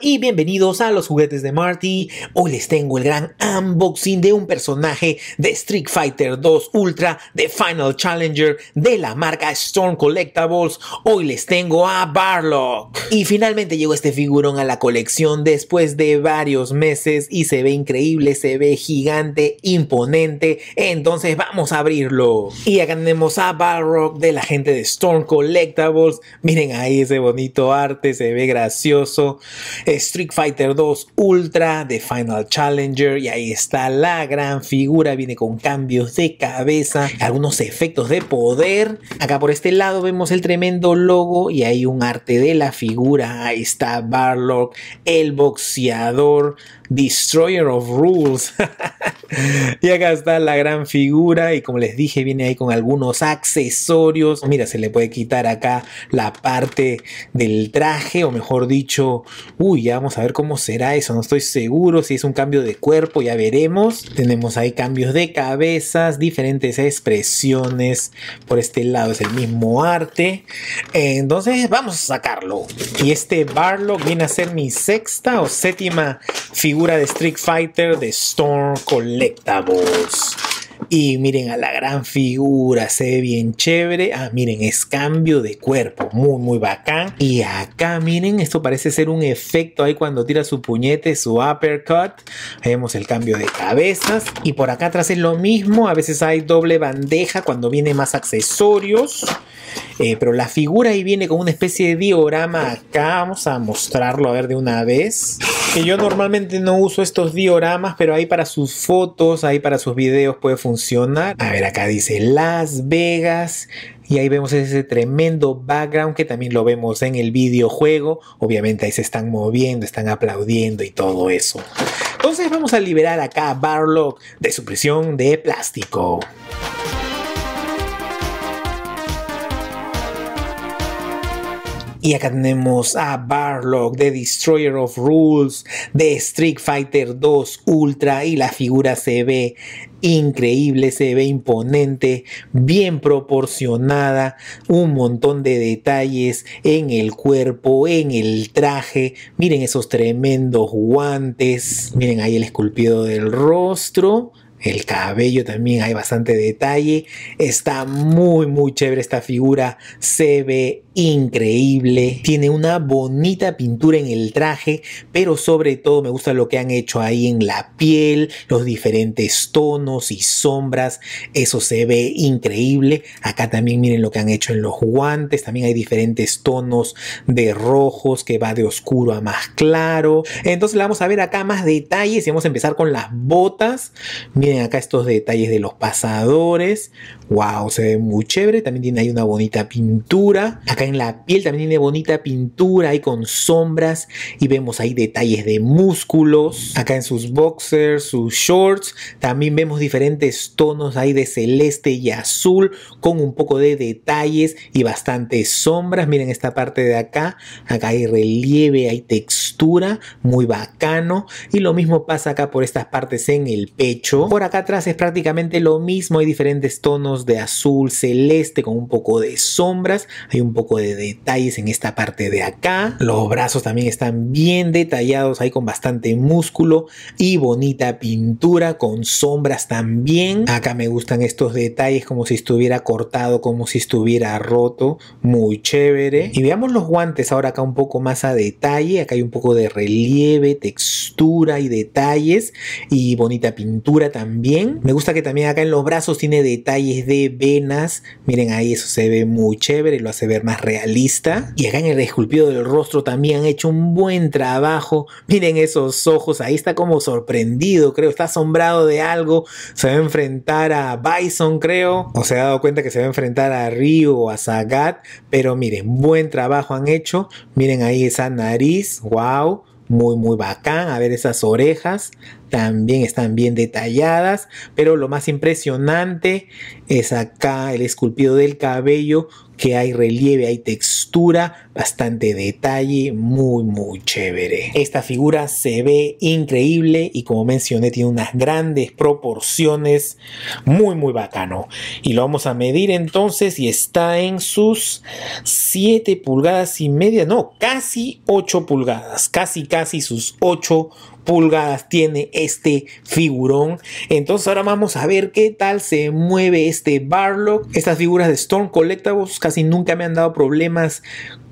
y bienvenidos a los juguetes de Marty. Hoy les tengo el gran unboxing de un personaje de Street Fighter 2 Ultra de Final Challenger de la marca Storm Collectables. Hoy les tengo a Barlock. Y finalmente llegó este figurón a la colección después de varios meses y se ve increíble, se ve gigante, imponente. Entonces vamos a abrirlo. Y acá tenemos a Barlock de la gente de Storm Collectables. Miren ahí ese bonito arte, se ve gracioso. Street Fighter 2 Ultra, de Final Challenger, y ahí está la gran figura, viene con cambios de cabeza, algunos efectos de poder. Acá por este lado vemos el tremendo logo y hay un arte de la figura, ahí está Barlock, el boxeador, Destroyer of Rules. y acá está la gran figura y como les dije viene ahí con algunos accesorios. Mira, se le puede quitar acá la parte del traje o mejor dicho, uy, ya vamos a ver cómo será eso. No estoy seguro si es un cambio de cuerpo, ya veremos. Tenemos ahí cambios de cabezas, diferentes expresiones. Por este lado es el mismo arte. Entonces vamos a sacarlo. Y este Barlock viene a ser mi sexta o séptima figura de Street Fighter de Storm Collectables. Y miren a la gran figura, se ve bien chévere. Ah, miren, es cambio de cuerpo, muy, muy bacán. Y acá, miren, esto parece ser un efecto ahí cuando tira su puñete, su uppercut. vemos el cambio de cabezas. Y por acá atrás es lo mismo, a veces hay doble bandeja cuando viene más accesorios. Eh, pero la figura ahí viene con una especie de diorama acá. Vamos a mostrarlo a ver de una vez que yo normalmente no uso estos dioramas, pero ahí para sus fotos, ahí para sus videos puede funcionar. A ver, acá dice Las Vegas. Y ahí vemos ese tremendo background que también lo vemos en el videojuego. Obviamente ahí se están moviendo, están aplaudiendo y todo eso. Entonces vamos a liberar acá a Barlock de su prisión de plástico. Y acá tenemos a Barlock, de Destroyer of Rules, de Street Fighter 2 Ultra y la figura se ve increíble, se ve imponente, bien proporcionada, un montón de detalles en el cuerpo, en el traje, miren esos tremendos guantes, miren ahí el esculpido del rostro, el cabello también hay bastante detalle. Está muy, muy chévere esta figura. Se ve increíble. Tiene una bonita pintura en el traje, pero sobre todo me gusta lo que han hecho ahí en la piel, los diferentes tonos y sombras. Eso se ve increíble. Acá también miren lo que han hecho en los guantes. También hay diferentes tonos de rojos que va de oscuro a más claro. Entonces vamos a ver acá más detalles y vamos a empezar con las botas. Miren Miren acá estos detalles de los pasadores. Wow, se ve muy chévere. También tiene ahí una bonita pintura. Acá en la piel también tiene bonita pintura ahí con sombras. Y vemos ahí detalles de músculos. Acá en sus boxers, sus shorts. También vemos diferentes tonos ahí de celeste y azul con un poco de detalles y bastantes sombras. Miren esta parte de acá. Acá hay relieve, hay textura. Muy bacano. Y lo mismo pasa acá por estas partes en el pecho acá atrás es prácticamente lo mismo, hay diferentes tonos de azul celeste con un poco de sombras, hay un poco de detalles en esta parte de acá, los brazos también están bien detallados, ahí con bastante músculo y bonita pintura con sombras también. Acá me gustan estos detalles como si estuviera cortado, como si estuviera roto, muy chévere. Y veamos los guantes ahora acá un poco más a detalle, acá hay un poco de relieve, textura y detalles y bonita pintura también me gusta que también acá en los brazos tiene detalles de venas. Miren ahí, eso se ve muy chévere, lo hace ver más realista. Y acá en el esculpido del rostro también han hecho un buen trabajo. Miren esos ojos, ahí está como sorprendido, creo, está asombrado de algo. Se va a enfrentar a Bison, creo. O se ha dado cuenta que se va a enfrentar a Río o a Zagat, Pero miren, buen trabajo han hecho. Miren ahí esa nariz, wow muy muy bacán, a ver esas orejas, también están bien detalladas, pero lo más impresionante es acá el esculpido del cabello, que hay relieve, hay textura, bastante detalle, muy muy chévere. Esta figura se ve increíble y como mencioné tiene unas grandes proporciones, muy muy bacano. Y lo vamos a medir entonces y está en sus 7 pulgadas y media, no, casi 8 pulgadas, casi casi sus 8 pulgadas tiene este figurón. Entonces ahora vamos a ver qué tal se mueve este Barlock. Estas figuras de Storm Collectables casi nunca me han dado problemas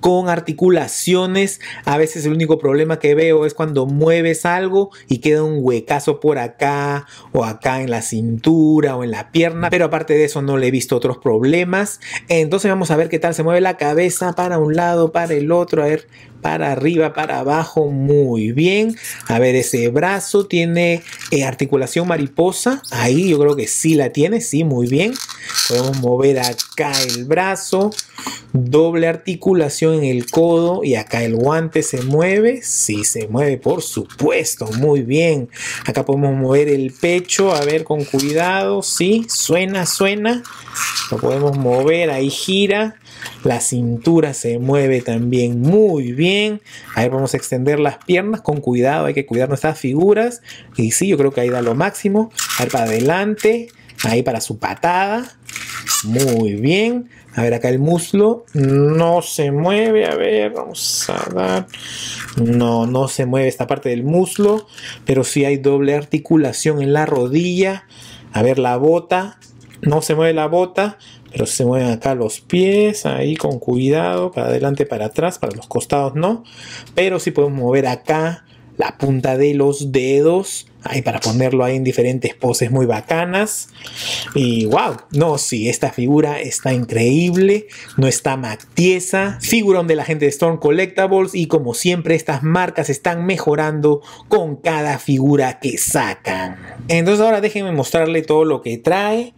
con articulaciones. A veces el único problema que veo es cuando mueves algo y queda un huecazo por acá o acá en la cintura o en la pierna. Pero aparte de eso no le he visto otros problemas. Entonces vamos a ver qué tal se mueve la cabeza para un lado, para el otro. A ver para arriba, para abajo, muy bien. A ver, ese brazo tiene eh, articulación mariposa, ahí yo creo que sí la tiene, sí, muy bien. Podemos mover acá el brazo, doble articulación en el codo y acá el guante se mueve, sí se mueve, por supuesto, muy bien. Acá podemos mover el pecho, a ver con cuidado, sí, suena, suena. Lo podemos mover, ahí gira. La cintura se mueve también muy bien. A ver, vamos a extender las piernas con cuidado. Hay que cuidar nuestras figuras. Y sí, yo creo que ahí da lo máximo. A ver, para adelante. Ahí para su patada. Muy bien. A ver, acá el muslo no se mueve. A ver, vamos a dar. No, no se mueve esta parte del muslo. Pero sí hay doble articulación en la rodilla. A ver, la bota. No se mueve la bota pero se mueven acá los pies, ahí con cuidado, para adelante, para atrás, para los costados no, pero sí podemos mover acá la punta de los dedos, ahí para ponerlo ahí en diferentes poses muy bacanas. Y wow, no, sí, esta figura está increíble, no está mactiesa, figurón de la gente de Storm Collectibles. y como siempre estas marcas están mejorando con cada figura que sacan. Entonces ahora déjenme mostrarle todo lo que trae.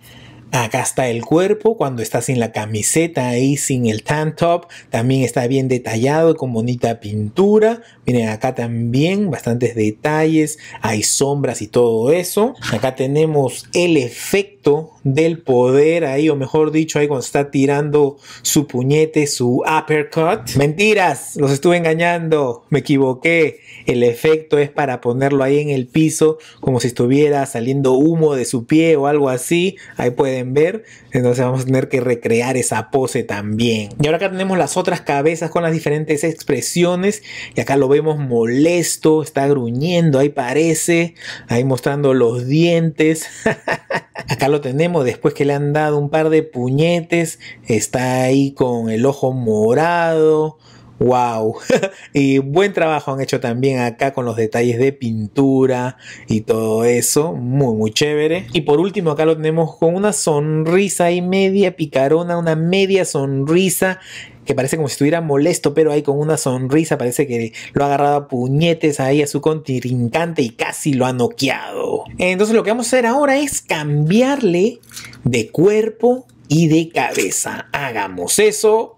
Acá está el cuerpo cuando está sin la camiseta y sin el tank top. También está bien detallado con bonita pintura. Miren, acá también bastantes detalles. Hay sombras y todo eso. Acá tenemos el efecto del poder ahí, o mejor dicho, ahí cuando está tirando su puñete, su uppercut. Mentiras, los estuve engañando. Me equivoqué. El efecto es para ponerlo ahí en el piso como si estuviera saliendo humo de su pie o algo así. Ahí pueden ver. Entonces vamos a tener que recrear esa pose también. Y ahora acá tenemos las otras cabezas con las diferentes expresiones. Y acá lo vemos molesto, está gruñendo, ahí parece. Ahí mostrando los dientes. acá lo tenemos después que le han dado un par de puñetes. Está ahí con el ojo morado. Wow. y buen trabajo han hecho también acá con los detalles de pintura y todo eso. Muy, muy chévere. Y por último, acá lo tenemos con una sonrisa y media picarona, una media sonrisa que parece como si estuviera molesto, pero ahí con una sonrisa parece que lo ha agarrado a puñetes ahí a su contrincante y casi lo ha noqueado. Entonces lo que vamos a hacer ahora es cambiarle de cuerpo y de cabeza. Hagamos eso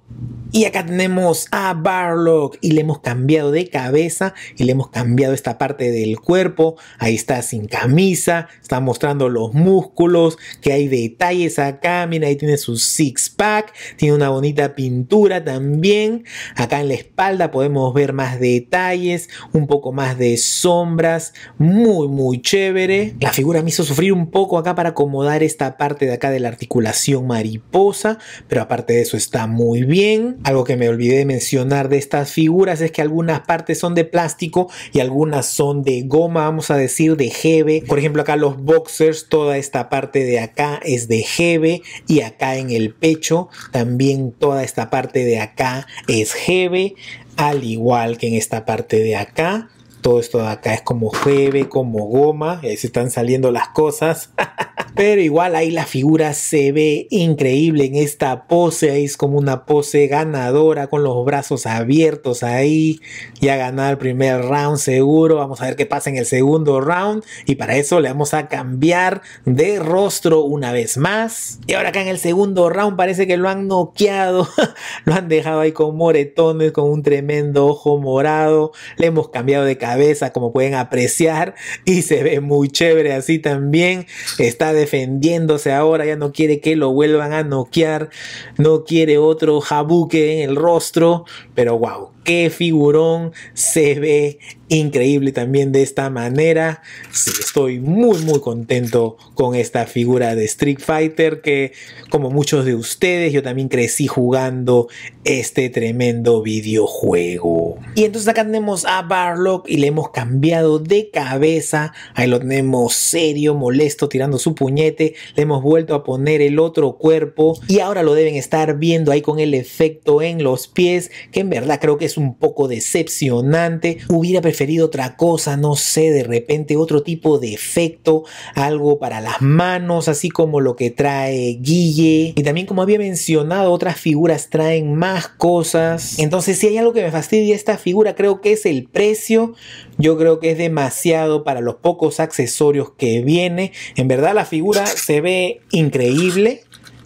y acá tenemos a Barlock y le hemos cambiado de cabeza y le hemos cambiado esta parte del cuerpo. Ahí está sin camisa, está mostrando los músculos, que hay detalles acá. Mira, ahí tiene su six-pack, tiene una bonita pintura también. Acá en la espalda podemos ver más detalles, un poco más de sombras. Muy, muy chévere. La figura me hizo sufrir un poco acá para acomodar esta parte de acá de la articulación mariposa, pero aparte de eso está muy bien algo que me olvidé de mencionar de estas figuras es que algunas partes son de plástico y algunas son de goma, vamos a decir, de jeve. Por ejemplo, acá los boxers, toda esta parte de acá es de jeve y acá en el pecho también toda esta parte de acá es jeve, al igual que en esta parte de acá todo esto de acá es como jueve, como goma, ahí se están saliendo las cosas. Pero igual ahí la figura se ve increíble en esta pose, ahí es como una pose ganadora con los brazos abiertos ahí. Ya ganado el primer round seguro, vamos a ver qué pasa en el segundo round y para eso le vamos a cambiar de rostro una vez más. Y ahora acá en el segundo round parece que lo han noqueado, lo han dejado ahí con moretones, con un tremendo ojo morado, le hemos cambiado de cabeza cabeza, como pueden apreciar, y se ve muy chévere así también. Está defendiéndose ahora, ya no quiere que lo vuelvan a noquear, no quiere otro jabuque en el rostro, pero wow, qué figurón se ve increíble también de esta manera. estoy muy muy contento con esta figura de Street Fighter que como muchos de ustedes yo también crecí jugando este tremendo videojuego. Y entonces acá tenemos a Barlock y le hemos cambiado de cabeza. Ahí lo tenemos serio, molesto, tirando su puñete. Le hemos vuelto a poner el otro cuerpo y ahora lo deben estar viendo ahí con el efecto en los pies que en verdad creo que es un poco decepcionante. Hubiera preferido otra cosa, no sé, de repente otro tipo de efecto, algo para las manos, así como lo que trae Guille. Y también como había mencionado, otras figuras traen más cosas. Entonces si hay algo que me fastidia esta figura, creo que es el precio. Yo creo que es demasiado para los pocos accesorios que viene. En verdad la figura se ve increíble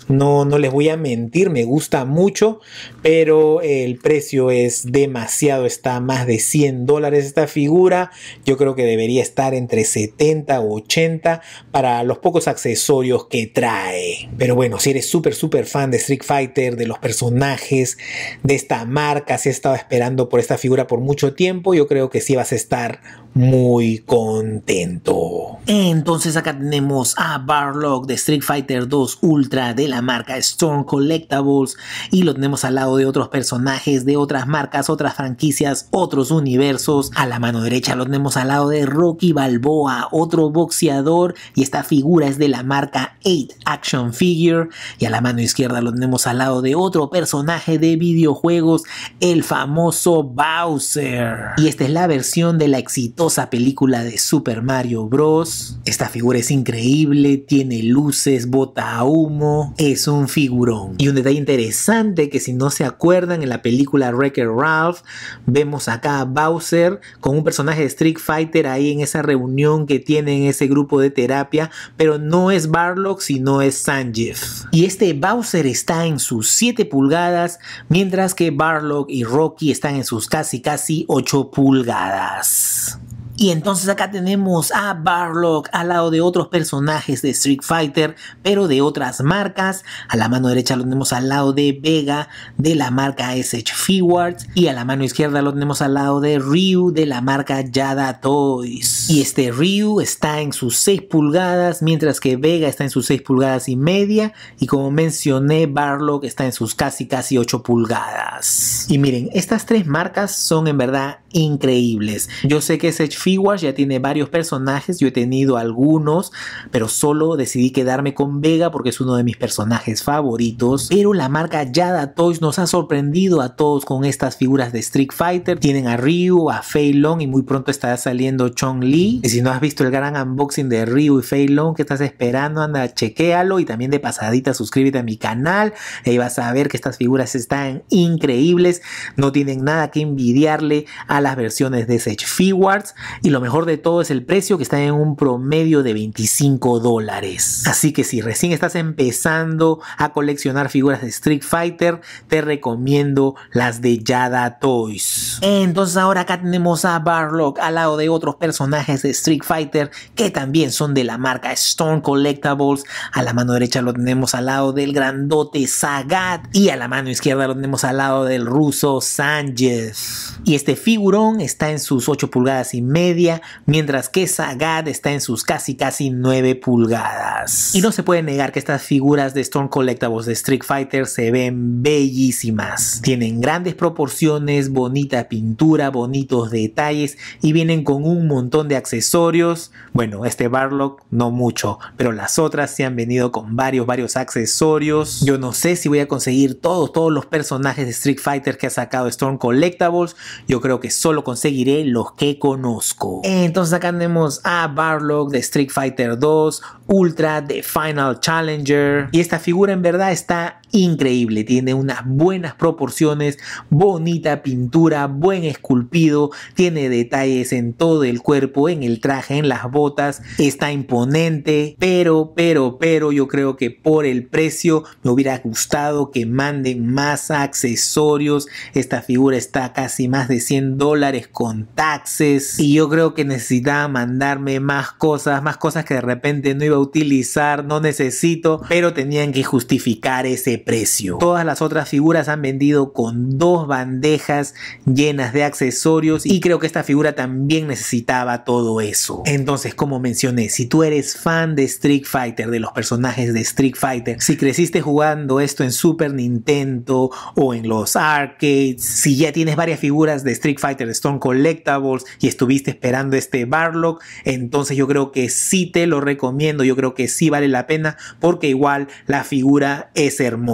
no, no les voy a mentir, me gusta mucho, pero el precio es demasiado, está más de 100 dólares esta figura. Yo creo que debería estar entre 70 o 80 para los pocos accesorios que trae. Pero bueno, si eres súper, súper fan de Street Fighter, de los personajes, de esta marca, si has estado esperando por esta figura por mucho tiempo, yo creo que sí vas a estar muy contento. Entonces acá tenemos a Barlock de Street Fighter 2 Ultra de la marca Storm Collectables y lo tenemos al lado de otros personajes de otras marcas, otras franquicias, otros universos. A la mano derecha lo tenemos al lado de Rocky Balboa, otro boxeador y esta figura es de la marca 8 Action Figure y a la mano izquierda lo tenemos al lado de otro personaje de videojuegos, el famoso Bowser. Y esta es la versión de la exitosa película de Super Mario Bros. Esta figura es increíble, tiene luces, bota a humo, es un figurón. Y un detalle interesante que si no se acuerdan en la película Wrecker Ralph, vemos acá a Bowser con un personaje de Street Fighter ahí en esa reunión que tienen ese grupo de terapia, pero no es Barlock sino es Sanjif. Y este Bowser está en sus 7 pulgadas, mientras que Barlock y Rocky están en sus casi casi 8 pulgadas. Y entonces acá tenemos a Barlock al lado de otros personajes de Street Fighter, pero de otras marcas. A la mano derecha lo tenemos al lado de Vega de la marca SH Figuarts y a la mano izquierda lo tenemos al lado de Ryu de la marca Yada Toys. Y este Ryu está en sus 6 pulgadas, mientras que Vega está en sus 6 pulgadas y media y como mencioné Barlock está en sus casi casi 8 pulgadas. Y miren, estas tres marcas son en verdad increíbles. Yo sé que SH Figuas ya tiene varios personajes, yo he tenido algunos, pero solo decidí quedarme con Vega porque es uno de mis personajes favoritos. Pero la marca Yada Toys nos ha sorprendido a todos con estas figuras de Street Fighter. Tienen a Ryu, a Fei Long y muy pronto estará saliendo Chong Li. Y si no has visto el gran unboxing de Ryu y Fei Long, estás esperando? Anda, chequealo y también de pasadita suscríbete a mi canal. Ahí vas a ver que estas figuras están increíbles, no tienen nada que envidiarle a las versiones de Sage Figuarts. Y lo mejor de todo es el precio que está en un promedio de 25 dólares. Así que si recién estás empezando a coleccionar figuras de Street Fighter, te recomiendo las de Yada Toys. Entonces ahora acá tenemos a Barlock al lado de otros personajes de Street Fighter que también son de la marca Stone Collectibles. A la mano derecha lo tenemos al lado del grandote Sagat y a la mano izquierda lo tenemos al lado del ruso Sánchez. Y este figurón está en sus 8 pulgadas y medio mientras que Sagat está en sus casi casi 9 pulgadas. Y no se puede negar que estas figuras de Storm Collectables de Street Fighter se ven bellísimas. Tienen grandes proporciones, bonita pintura, bonitos detalles y vienen con un montón de accesorios. Bueno, este Barlock no mucho, pero las otras se han venido con varios, varios accesorios. Yo no sé si voy a conseguir todos, todos los personajes de Street Fighter que ha sacado Storm Collectables. Yo creo que solo conseguiré los que conozco. Entonces acá tenemos a Barlock de Street Fighter 2, Ultra de Final Challenger. Y esta figura en verdad está increíble, tiene unas buenas proporciones, bonita pintura, buen esculpido, tiene detalles en todo el cuerpo, en el traje, en las botas, está imponente, pero, pero, pero yo creo que por el precio me hubiera gustado que manden más accesorios, esta figura está casi más de 100 dólares con taxes y yo creo que necesitaba mandarme más cosas, más cosas que de repente no iba a utilizar, no necesito, pero tenían que justificar ese precio. Todas las otras figuras han vendido con dos bandejas llenas de accesorios y creo que esta figura también necesitaba todo eso. Entonces, como mencioné, si tú eres fan de Street Fighter, de los personajes de Street Fighter, si creciste jugando esto en Super Nintendo o en los arcades, si ya tienes varias figuras de Street Fighter Stone Collectibles y estuviste esperando este Barlock, entonces yo creo que sí te lo recomiendo, yo creo que sí vale la pena porque igual la figura es hermosa.